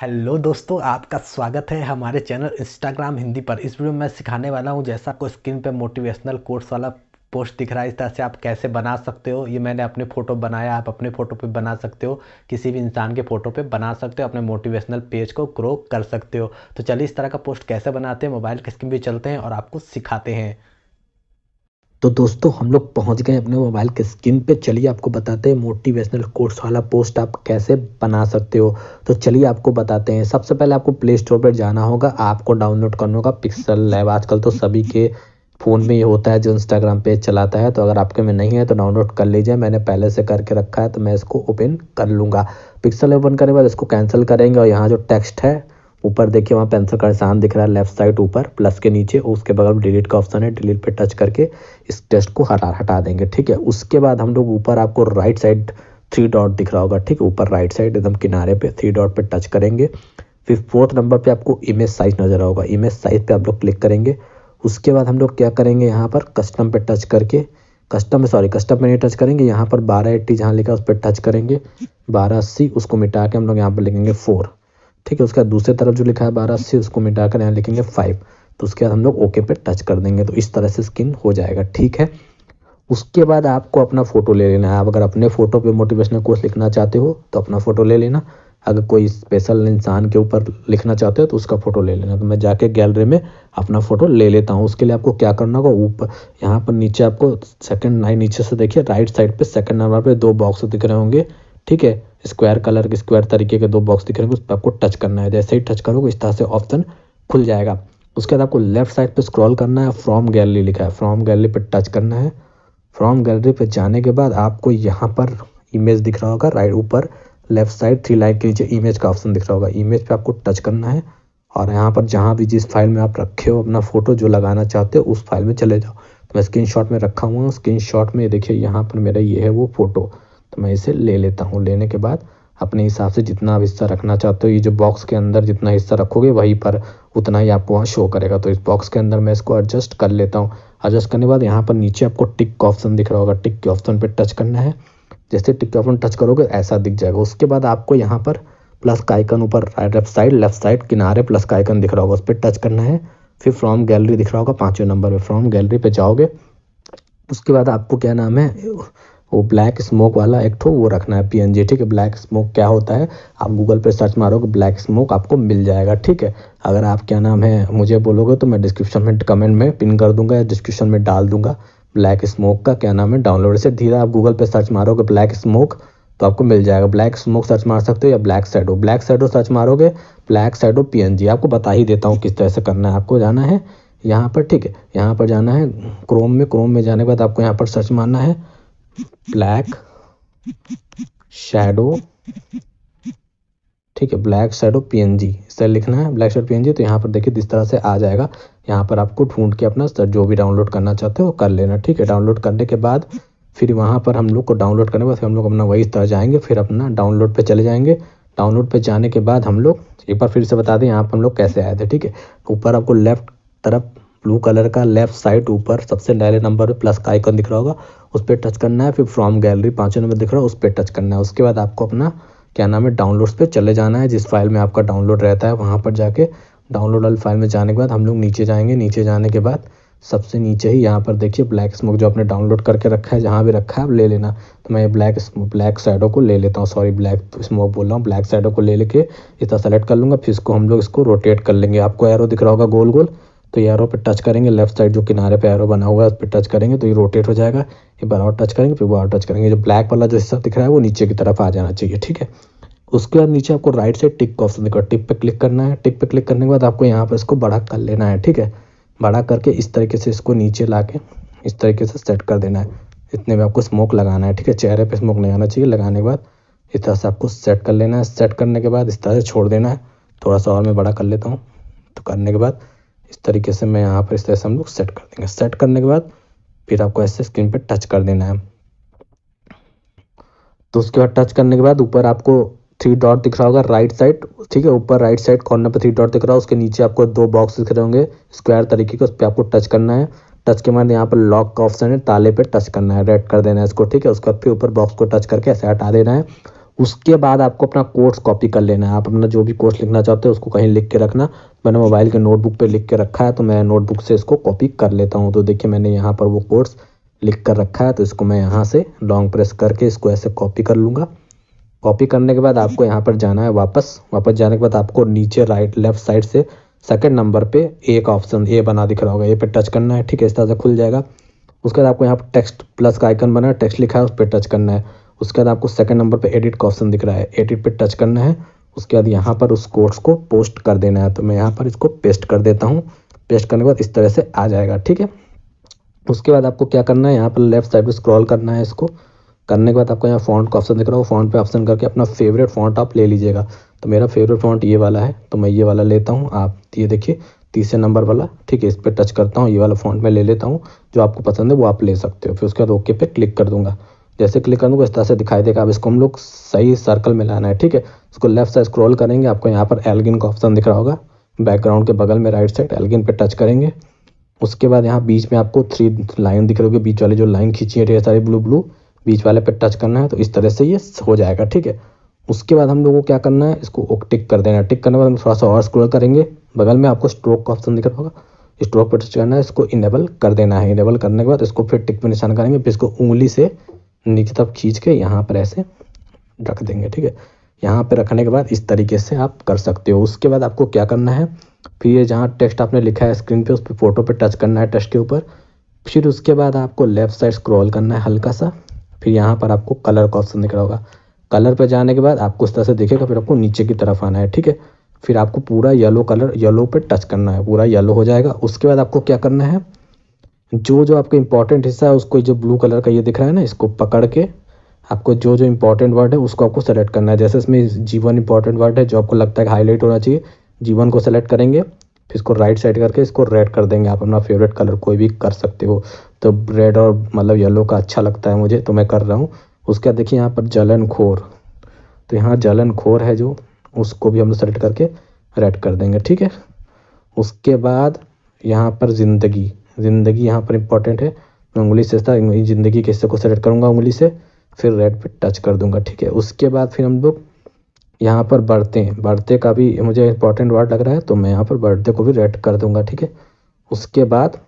hello दोस्तों आपका स्वागत है हमारे चैनल इंस्टाग्राम हिंदी पर इस वीडियो में मैं सिखाने वाला हूं जैसा कोई स्क्रीन पे मोटिवेशनल कोर्स वाला पोस्ट दिख रहा है इस तरह से आप कैसे बना सकते हो ये मैंने अपने फ़ोटो बनाया आप अपने फ़ोटो पे बना सकते हो किसी भी इंसान के फ़ोटो पे बना सकते हो अपने मोटिवेशनल पेज को ग्रो कर सकते हो तो चलिए इस तरह का पोस्ट कैसे बनाते हैं मोबाइल के स्क्रीन पर चलते हैं और आपको सिखाते हैं तो दोस्तों हम लोग पहुंच गए अपने मोबाइल के स्क्रीन पे चलिए आपको बताते हैं मोटिवेशनल कोर्स वाला पोस्ट आप कैसे बना सकते हो तो चलिए आपको बताते हैं सबसे पहले आपको प्ले स्टोर पर जाना होगा आपको डाउनलोड करना होगा पिक्सल लैब आजकल तो सभी के फ़ोन में ये होता है जो इंस्टाग्राम पेज चलाता है तो अगर आपके में नहीं है तो डाउनलोड कर लीजिए मैंने पहले से करके रखा है तो मैं इसको ओपन कर लूँगा पिक्सल ओपन करने के बाद इसको कैंसिल करेंगे और यहाँ जो टेक्स्ट है ऊपर देखिए वहाँ पेंसिल का निशान दिख रहा है लेफ्ट साइड ऊपर प्लस के नीचे और उसके बगल में डिलीट का ऑप्शन है डिलीट पे टच करके इस टेस्ट को हटा हटा देंगे ठीक है उसके बाद हम लोग ऊपर आपको राइट साइड थ्री डॉट दिख रहा होगा ठीक है ऊपर राइट साइड एकदम किनारे पे थ्री डॉट पे टच करेंगे फिर फोर्थ नंबर पे आपको इमेज साइज नजर होगा इमेज साइज पे आप लोग क्लिक करेंगे उसके बाद हम लोग क्या करेंगे यहाँ पर कस्टम पे टच करके कस्टम सॉरी कस्टम पे नहीं टच करेंगे यहाँ पर बारह एट्टी जहाँ लिखा उस पर टच करेंगे बारह अस्सी उसको मिटा के हम लोग यहाँ पर लिखेंगे फोर ठीक है उसका दूसरे तरफ जो लिखा है बारह से उसको मिटाकर यहाँ लिखेंगे फाइव तो उसके बाद हम लोग ओके पे टच कर देंगे तो इस तरह से स्किन हो जाएगा ठीक है उसके बाद आपको अपना फ़ोटो ले लेना है आप अगर अपने फ़ोटो पे मोटिवेशनल कोर्स लिखना चाहते हो तो अपना फ़ोटो ले लेना अगर कोई स्पेशल इंसान के ऊपर लिखना चाहते हो तो उसका फ़ोटो ले लेना तो मैं जाके गैलरी में अपना फ़ोटो ले लेता हूँ उसके लिए आपको क्या करना होगा ऊपर यहाँ पर नीचे आपको सेकंड नाइन नीचे से देखिए राइट साइड पे सेकंड नंबर पे दो बॉक्स दिख रहे होंगे ठीक है स्क्वायर कलर के स्क्वायर तरीके के दो बॉक्स दिख रहे हैं उस पर आपको टच करना है जैसे ही टच करोगे इस तरह से ऑप्शन खुल जाएगा उसके बाद आपको लेफ्ट साइड पे स्क्रॉल करना है फ्रॉम गैलरी लिखा है फ्रॉम गैलरी पे टच करना है फ्रॉम गैलरी पे जाने के बाद आपको यहाँ पर इमेज दिख रहा होगा राइट ऊपर लेफ्ट साइड थ्री लाइन के नीचे इमेज का ऑप्शन दिख रहा होगा इमेज पे आपको टच करना है और यहाँ पर जहाँ भी जिस फाइल में आप रखे हो अपना फोटो जो लगाना चाहते हो उस फाइल में चले जाओ तो मैं स्क्रीन में रखा हुआ हूँ स्क्रीन में देखिए यहाँ पर मेरा ये है वो फोटो तो मैं इसे ले लेता हूँ लेने के बाद अपने हिसाब से जितना आप हिस्सा रखना चाहते हो ये जो बॉक्स के अंदर जितना हिस्सा रखोगे वहीं पर उतना ही आपको वहाँ शो करेगा तो इस बॉक्स के अंदर मैं इसको एडजस्ट कर लेता हूँ एडजस्ट करने के बाद यहाँ पर नीचे आपको टिक का ऑप्शन दिख रहा होगा टिक के ऑप्शन पर टच करना है जैसे टिक के ऑप्शन टच करोगे ऐसा दिख जाएगा उसके बाद आपको यहाँ पर प्लस का आइकन ऊपर लेफ्ट साइड लेफ्ट साइड किनारे प्लस का आइकन दिख रहा होगा उस पर टच करना है फिर फ्रॉम गैलरी दिख रहा होगा पाँचवें नंबर पर फ्रॉम गैलरी पर जाओगे उसके बाद आपको क्या नाम है वो ब्लैक स्मोक वाला एक ठो वो रखना है पी ठीक है ब्लैक स्मोक क्या होता है आप गूगल पे सर्च मारोगे ब्लैक स्मोक आपको मिल जाएगा ठीक है अगर आप क्या नाम है मुझे बोलोगे तो मैं डिस्क्रिप्शन में कमेंट में पिन कर दूंगा या डिस्क्रिप्शन में डाल दूंगा ब्लैक स्मोक का क्या नाम है डाउनलोड से धीरे आप गूगल पे सर्च मारोगे ब्लैक स्मोक तो आपको मिल जाएगा ब्लैक स्मोक सर्च मार सकते हो या ब्लैक साइडो ब्लैक साइडो सर्च मारोगे ब्लैक साइडो पी आपको बता ही देता हूँ किस तरह से करना है आपको जाना है यहाँ पर ठीक है यहाँ पर जाना है क्रोम में क्रोम में जाने के बाद आपको यहाँ पर सर्च मारना है ब्लैक शेडो ठीक है ब्लैक शेडो पीएनजी इस तरह लिखना है ब्लैक शेडो पीएनजी तो यहाँ पर देखिए इस तरह से आ जाएगा यहाँ पर आपको ढूंढ के अपना सर जो भी डाउनलोड करना चाहते हो वो कर लेना ठीक है डाउनलोड करने के बाद फिर वहाँ पर हम लोग को डाउनलोड करने के बाद फिर हम लोग अपना वही तरह जाएंगे फिर अपना डाउनलोड पर चले जाएंगे डाउनलोड पर जाने के बाद हम लोग एक बार फिर से बता दें यहाँ पर हम लोग कैसे आए थे ठीक है ऊपर आपको लेफ्ट तरफ ब्लू कलर का लेफ्ट साइड ऊपर सबसे पहले नंबर पे प्लस का आइकन दिख रहा होगा उस पर टच करना है फिर फ्रॉम गैलरी पाँचों नंबर दिख रहा है उस पर टच करना है उसके बाद आपको अपना क्या नाम है डाउनलोड्स पे चले जाना है जिस फाइल में आपका डाउनलोड रहता है वहाँ पर जाके डाउनलोड वाली फाइल में जाने के बाद हम लोग नीचे जाएंगे नीचे जाने के बाद सबसे नीचे ही यहाँ पर देखिए ब्लैक स्मोक जो आपने डाउनलोड करके रखा है जहाँ भी रखा है आप ले लेना तो मैं ब्लैक ब्लैक साइडो को ले लेता हूँ सॉरी ब्लैक स्मोक बोल रहा हूँ ब्लैक साइडो को ले लेके इतना सेलेक्ट कर लूँगा फिर इसको हम लोग इसको रोटेट कर लेंगे आपको एरो दिख रहा होगा गोल गोल तो ये एरो पे टच करेंगे लेफ्ट साइड जो किनारे पे एरो बना हुआ है उस पर टच करेंगे तो ये रोटेट हो जाएगा एक बार और टच करेंगे फिर वो और टच करेंगे जो ब्लैक वाला जो हिस्सा दिख रहा है वो नीचे की तरफ आ जाना चाहिए ठीक है उसके बाद नीचे आपको राइट साइड टिक का ऑप्शन दिखा टिक पे क्लिक करना है टिक पे क्लिक करने के बाद आपको यहाँ पर इसको बड़ा कर लेना है ठीक है बड़ा करके इस तरीके से इसको नीचे ला के इस तरीके से सेट कर देना है इतने में आपको स्मोक लगाना है ठीक है चेहरे पर स्मोक लगाना चाहिए लगाने के बाद इस तरह से आपको सेट कर लेना है सेट करने के बाद इस तरह से छोड़ देना है थोड़ा सा और मैं बड़ा कर लेता हूँ तो करने के बाद इस तरीके से मैं यहाँ पर इस तरह से हम लोग सेट कर देंगे सेट करने के बाद फिर आपको ऐसे स्क्रीन पर टच कर देना है तो उसके बाद टच करने के बाद ऊपर आपको थ्री डॉट दिख रहा होगा राइट साइड ठीक है ऊपर राइट साइड कॉर्नर पर थ्री डॉट दिख रहा है उसके नीचे आपको दो बॉक्स दिख रहे होंगे स्क्वायर तरीके के उस पर आपको टच करना है टच के बाद यहाँ पर लॉक का ऑप्शन है ताले पे टच करना है रेड कर देना है इसको ठीक है उसके बाद फिर ऊपर बॉक्स को टच करके ऐसे हटा देना है उसके बाद आपको अपना कोर्स कॉपी कर लेना है आप अपना जो भी कोर्स लिखना चाहते हो उसको कहीं लिख के रखना मैंने मोबाइल के नोटबुक पे लिख के रखा है तो मैं नोटबुक से इसको कॉपी कर लेता हूँ तो देखिए मैंने यहाँ पर वो कोर्स लिख कर रखा है तो इसको मैं यहाँ से लॉन्ग प्रेस करके इसको ऐसे कॉपी कर लूँगा कॉपी करने के बाद आपको यहाँ पर जाना है वापस वापस जाने के बाद आपको नीचे राइट लेफ्ट साइड से सेकेंड नंबर पर एक ऑप्शन ए बना दिख रहा होगा ए पे टच करना है ठीक है इस तरह से खुल जाएगा उसके बाद आपको यहाँ पर टेक्स्ट प्लस का आइकन बना है टेक्स्ट लिखा है उस पर टच करना है उसके बाद आपको सेकंड नंबर पे एडिट का ऑप्शन दिख रहा है एडिट पे टच करना है उसके बाद यहाँ पर उस कोर्स को पोस्ट कर देना है तो मैं यहाँ पर इसको पेस्ट कर देता हूँ पेस्ट करने के बाद इस तरह से आ जाएगा ठीक है उसके बाद आपको क्या करना है यहाँ पर लेफ्ट साइड पर स्क्रॉल करना है इसको करने के बाद आपको यहाँ फॉन्ट का ऑप्शन दिख रहा है फॉन्ट पे ऑप्शन करके अपना फेवरेट फॉन्ट आप ले लीजिएगा तो मेरा फेवरेट फॉन्ट ये वाला है तो मैं ये वाला लेता हूँ आप ये देखिए तीसरे नंबर वाला ठीक है इस पर टच करता हूँ ये वाला फॉन्ट मैं ले लेता हूँ जो आपको पसंद है वो आप ले सकते हो फिर उसके बाद ओके पे क्लिक कर दूंगा जैसे क्लिक करूँगा इस तरह से दिखाई देगा अब इसको हम लोग सही सर्कल में लाना है ठीक है इसको लेफ्ट साइड स्क्रॉल करेंगे आपको यहाँ पर एलगिन का ऑप्शन दिख रहा होगा बैकग्राउंड के बगल में राइट साइड एलगिन पर टच करेंगे उसके बाद यहाँ बीच में आपको थ्री लाइन दिख रही होगी बीच वाली जो लाइन खींची है ढेर सारी ब्लू ब्लू बीच वाले पर टच करना है तो इस तरह से ये हो जाएगा ठीक है उसके बाद हम लोग को क्या करना है इसको टिक कर देना है टिक करने के बाद हम थोड़ा सा और स्क्रोल करेंगे बगल में आपको स्ट्रोक का ऑप्शन दिख रहा होगा स्ट्रोक पर टच करना है इसको इनेबल कर देना है इनेबल करने के बाद इसको फिर टिक पर निशान करेंगे फिर इसको उंगली से नीचे तक खींच के यहाँ पर ऐसे रख देंगे ठीक है यहाँ पर रखने के बाद इस तरीके से आप कर सकते हो उसके बाद आपको क्या करना है फिर ये जहाँ टेक्स्ट आपने लिखा है स्क्रीन पे उस पर फोटो पे टच करना है टेक्स्ट के ऊपर फिर उसके बाद आपको लेफ्ट साइड स्क्रॉल करना है हल्का सा फिर यहाँ पर आपको कलर का ऑप्शन दिख रहा होगा कलर पर जाने के बाद आपको उस तरह से देखेगा फिर आपको नीचे की तरफ आना है ठीक है फिर आपको पूरा येलो कलर येलो पर टच करना है पूरा येलो हो जाएगा उसके बाद आपको क्या करना है जो जो आपको इंपॉर्टेंट हिस्सा है उसको जो ब्लू कलर का ये दिख रहा है ना इसको पकड़ के आपको जो जो इंपॉर्टेंट वर्ड है उसको आपको सेलेक्ट करना है जैसे इसमें जीवन इंपॉर्टेंट वर्ड है जो आपको लगता है हाईलाइट होना चाहिए जीवन को सेलेक्ट करेंगे फिर इसको राइट साइड करके इसको रेड कर देंगे आप अपना फेवरेट कलर कोई भी कर सकते हो तो रेड और मतलब येलो का अच्छा लगता है मुझे तो मैं कर रहा हूँ उसके बाद देखिए यहाँ पर जलन खोर तो यहाँ जलन खोर है जो उसको भी हम लोग सेलेक्ट करके रेड कर देंगे ठीक है उसके बाद यहाँ पर ज़िंदगी ज़िंदगी यहाँ पर इंपॉर्टेंट है मैं उंगली से था ज़िंदगी के हिस्से को सेलेक्ट करूँगा उंगली से फिर रेड पे टच कर दूंगा ठीक है उसके बाद फिर हम लोग यहाँ पर बढ़ते हैं बढ़ते का भी मुझे इंपॉर्टेंट वर्ड लग रहा है तो मैं यहाँ पर बर्थडे को भी रेड कर दूंगा ठीक है उसके बाद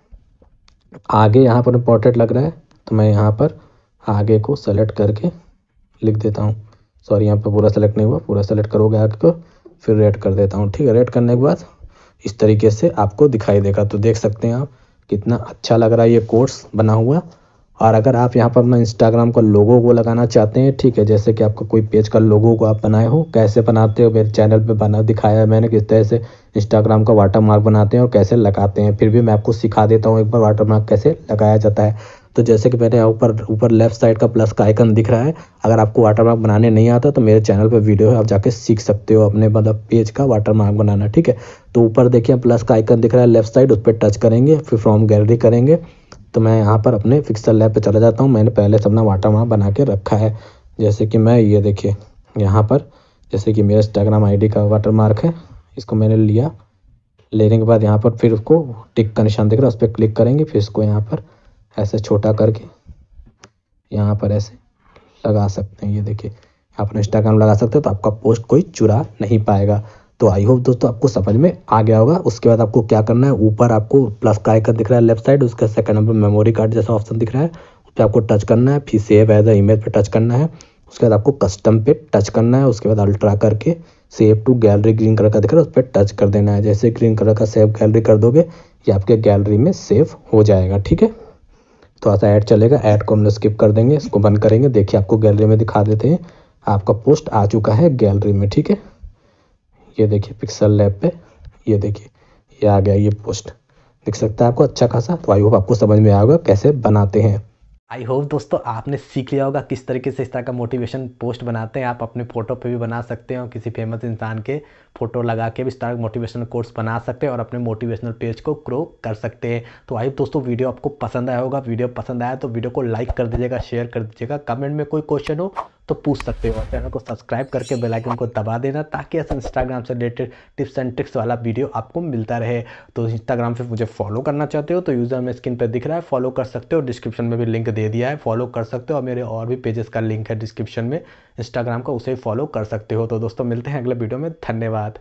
आगे यहाँ पर इंपॉर्टेंट लग रहा है तो मैं यहाँ पर आगे को सेलेक्ट करके लिख देता हूँ सॉरी यहाँ पर पूरा सेलेक्ट नहीं हुआ पूरा सेलेक्ट करोगे आगे को फिर रेड कर देता हूँ ठीक है रेड करने के बाद इस तरीके से आपको दिखाई देगा तो देख सकते हैं आप कितना अच्छा लग रहा है ये कोर्स बना हुआ और अगर आप यहाँ पर अपना इंस्टाग्राम का लोगो को लगाना चाहते हैं ठीक है जैसे कि आपका कोई पेज का लोगो को आप बनाए हो कैसे बनाते हो मेरे चैनल पे बना दिखाया है मैंने किस तरह से इंस्टाग्राम का वाटर मार्क बनाते हैं और कैसे लगाते हैं फिर भी मैं आपको सिखा देता हूँ एक बार वाटर मार्क कैसे लगाया जाता है तो जैसे कि मैंने ऊपर ऊपर लेफ्ट साइड का प्लस का आइकन दिख रहा है अगर आपको वाटरमार्क बनाने नहीं आता तो मेरे चैनल पर वीडियो है आप जाके सीख सकते हो अपने मतलब पेज का वाटरमार्क बनाना ठीक है तो ऊपर देखिए प्लस का आइकन दिख रहा है लेफ्ट साइड उस पर टच करेंगे फिर फ्रॉम गैलरी करेंगे तो मैं यहाँ पर अपने फिक्सर लैब पर चला जाता हूँ मैंने पहले से अपना वाटरमार्क बना के रखा है जैसे कि मैं ये देखिए यहाँ पर जैसे कि मेरा इंस्टाग्राम आई का वाटरमार्क है इसको मैंने लिया लेने के बाद यहाँ पर फिर उसको टिक का निशान दिख रहा है उस पर क्लिक करेंगे फिर इसको यहाँ पर ऐसे छोटा करके यहाँ पर ऐसे लगा सकते हैं ये देखिए आप इंस्टाग्राम लगा सकते हो तो आपका पोस्ट कोई चुरा नहीं पाएगा तो आई होप दोस्तों आपको समझ में आ गया होगा उसके बाद आपको क्या करना है ऊपर आपको प्लस का आइकन दिख रहा है लेफ्ट साइड उसका सेकंड नंबर मेमोरी कार्ड जैसा ऑप्शन दिख रहा है उस पर आपको टच करना है फिर सेव एज इमेज पर टच करना है उसके बाद आपको कस्टम पे टच करना है उसके बाद अल्ट्रा करके save to gallery green colour का दिख रहा है उस पर टच कर देना है जैसे ग्रीन कलर का सेव गैलरी कर दोगे ये आपके गैलरी में सेव हो जाएगा ठीक है थोड़ा तो सा ऐड चलेगा ऐड को हम लोग स्किप कर देंगे इसको बंद करेंगे देखिए आपको गैलरी में दिखा देते हैं आपका पोस्ट आ चुका है गैलरी में ठीक है ये देखिए पिक्सल लैब पे ये देखिए ये आ गया ये पोस्ट दिख सकता है आपको अच्छा खासा तो आई होप आपको समझ में आएगा कैसे बनाते हैं आई होप दोस्तों आपने सीख लिया होगा किस तरीके से इस तरह का मोटिवेशन पोस्ट बनाते हैं आप अपने फ़ोटो पे भी बना सकते और किसी फेमस इंसान के फ़ोटो लगा के भी इस तरह मोटिवेशनल कोर्स बना सकते हैं और अपने मोटिवेशनल पेज को ग्रो कर सकते हैं तो आई दोस्तों वीडियो आपको पसंद आया होगा वीडियो पसंद आया तो वीडियो को लाइक कर दीजिएगा शेयर कर दीजिएगा कमेंट में कोई क्वेश्चन हो तो पूछ सकते हो और चैनल को सब्सक्राइब करके बेल आइकन को दबा देना ताकि ऐसा इंस्टाग्राम से रिलेटेड टिप्स एंड ट्रिक्स वाला वीडियो आपको मिलता रहे तो इंस्टाग्राम पे मुझे फॉलो करना चाहते हो तो यूज़र में स्क्रीन पर दिख रहा है फॉलो कर सकते हो डिस्क्रिप्शन में भी लिंक दे दिया है फॉलो कर सकते हो और मेरे और भी पेजेस का लिंक है डिस्क्रिप्शन में इंस्टाग्राम का उसे फॉलो कर सकते हो तो दोस्तों मिलते हैं अगले वीडियो में धन्यवाद